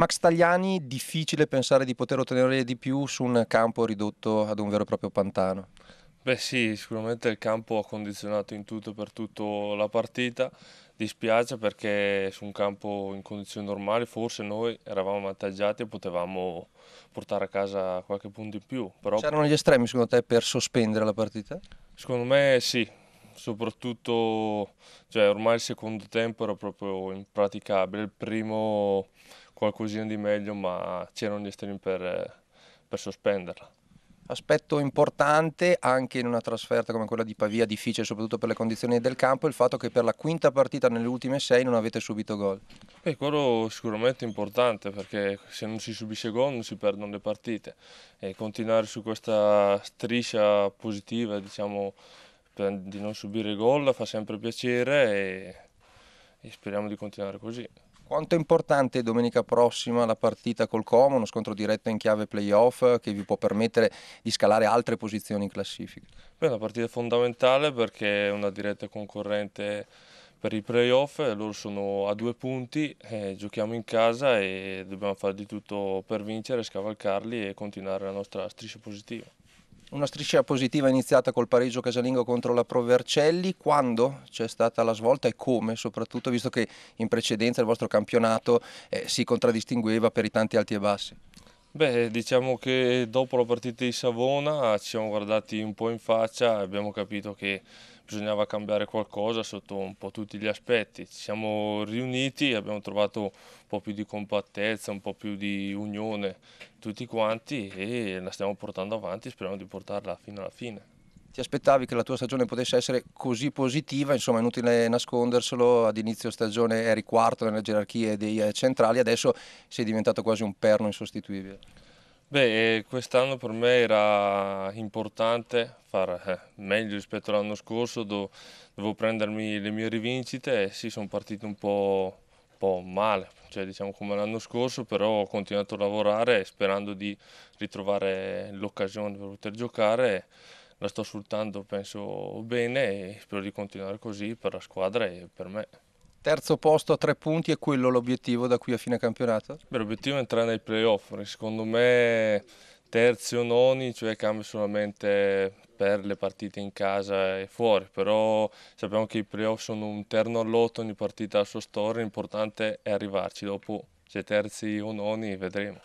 Max Tagliani, difficile pensare di poter ottenere di più su un campo ridotto ad un vero e proprio pantano. Beh sì, sicuramente il campo ha condizionato in tutto e per tutto la partita, dispiace perché su un campo in condizioni normali forse noi eravamo avvantaggiati e potevamo portare a casa qualche punto in più. Però... C'erano gli estremi secondo te per sospendere la partita? Secondo me sì, soprattutto cioè, ormai il secondo tempo era proprio impraticabile, il primo qualcosina di meglio ma c'erano gli estremi per, per sospenderla. Aspetto importante anche in una trasferta come quella di Pavia, difficile soprattutto per le condizioni del campo, il fatto che per la quinta partita nelle ultime sei non avete subito gol. E quello sicuramente è importante perché se non si subisce gol non si perdono le partite e continuare su questa striscia positiva diciamo, di non subire gol fa sempre piacere e, e speriamo di continuare così. Quanto è importante domenica prossima la partita col Como, uno scontro diretto in chiave playoff che vi può permettere di scalare altre posizioni in classifica? Beh, una partita fondamentale perché è una diretta concorrente per i playoff, loro sono a due punti, eh, giochiamo in casa e dobbiamo fare di tutto per vincere, scavalcarli e continuare la nostra striscia positiva. Una striscia positiva iniziata col pareggio casalingo contro la Provercelli, quando c'è stata la svolta e come soprattutto, visto che in precedenza il vostro campionato eh, si contraddistingueva per i tanti alti e bassi? Beh, diciamo che dopo la partita di Savona ci siamo guardati un po' in faccia e abbiamo capito che bisognava cambiare qualcosa sotto un po' tutti gli aspetti. Ci siamo riuniti abbiamo trovato un po' più di compattezza, un po' più di unione tutti quanti e la stiamo portando avanti, speriamo di portarla fino alla fine ti aspettavi che la tua stagione potesse essere così positiva, insomma è inutile nasconderselo, ad inizio stagione eri quarto nelle gerarchie dei eh, centrali, adesso sei diventato quasi un perno insostituibile. Beh, quest'anno per me era importante fare eh, meglio rispetto all'anno scorso, dove dovevo prendermi le mie rivincite e sì, sono partito un po', un po' male, cioè, diciamo come l'anno scorso, però ho continuato a lavorare sperando di ritrovare l'occasione per poter giocare la sto sfruttando penso bene e spero di continuare così per la squadra e per me. Terzo posto a tre punti è quello l'obiettivo da qui a fine campionato? l'obiettivo è entrare nei playoff, secondo me terzi o noni, cioè cambia solamente per le partite in casa e fuori, però sappiamo che i playoff sono un terno all'otto, ogni partita ha la sua storia, l'importante è arrivarci, dopo se terzi o noni vedremo.